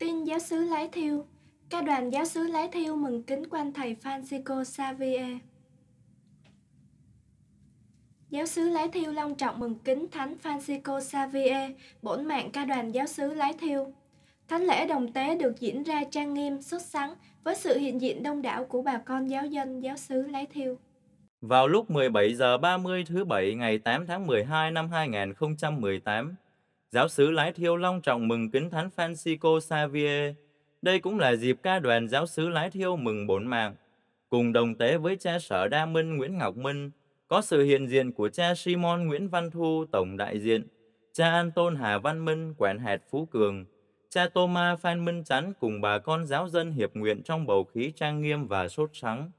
Tin giáo sứ Lái Thiêu Các đoàn giáo sứ Lái Thiêu mừng kính quan thầy Francisco Xavier Giáo sứ Lái Thiêu long trọng mừng kính Thánh Francisco Xavier, bổn mạng ca đoàn giáo sứ Lái Thiêu. Thánh lễ đồng tế được diễn ra trang nghiêm, xuất sắc với sự hiện diện đông đảo của bà con giáo dân giáo sứ Lái Thiêu. Vào lúc 17 giờ 30 thứ Bảy ngày 8 tháng 12 năm 2018, giáo sứ Lái Thiêu long trọng mừng kính thánh Francisco Xavier. Đây cũng là dịp ca đoàn giáo sứ Lái Thiêu mừng bốn mạng. Cùng đồng tế với cha sở Đa Minh Nguyễn Ngọc Minh, có sự hiện diện của cha Simon Nguyễn Văn Thu, tổng đại diện, cha Anton Hà Văn Minh, quản hạt Phú Cường, cha Thomas Phan Minh Chắn cùng bà con giáo dân hiệp nguyện trong bầu khí trang nghiêm và sốt sắng.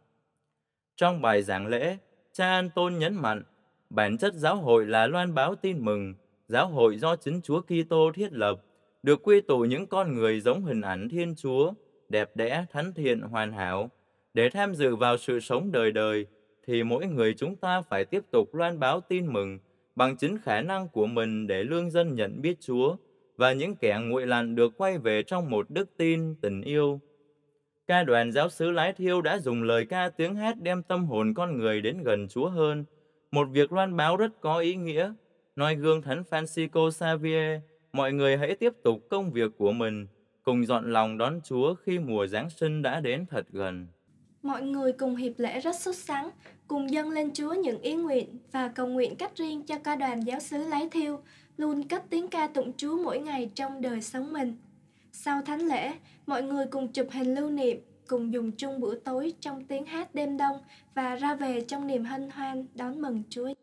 Trong bài giảng lễ, cha Anton nhấn mạnh, bản chất giáo hội là loan báo tin mừng, giáo hội do chính Chúa Kitô thiết lập, được quy tụ những con người giống hình ảnh Thiên Chúa, đẹp đẽ, thánh thiện, hoàn hảo. Để tham dự vào sự sống đời đời, thì mỗi người chúng ta phải tiếp tục loan báo tin mừng bằng chính khả năng của mình để lương dân nhận biết Chúa và những kẻ nguội lạnh được quay về trong một đức tin, tình yêu. Ca đoàn giáo sứ Lái Thiêu đã dùng lời ca tiếng hát đem tâm hồn con người đến gần Chúa hơn, một việc loan báo rất có ý nghĩa Noi gương Thánh Francisco Xavier, mọi người hãy tiếp tục công việc của mình, cùng dọn lòng đón Chúa khi mùa Giáng sinh đã đến thật gần. Mọi người cùng hiệp lễ rất xuất sắc, cùng dâng lên Chúa những ý nguyện và cầu nguyện cách riêng cho ca đoàn giáo sứ Lái Thiêu, luôn cất tiếng ca tụng Chúa mỗi ngày trong đời sống mình. Sau thánh lễ, mọi người cùng chụp hình lưu niệm cùng dùng chung bữa tối trong tiếng hát đêm đông và ra về trong niềm hân hoan đón mừng Chúa.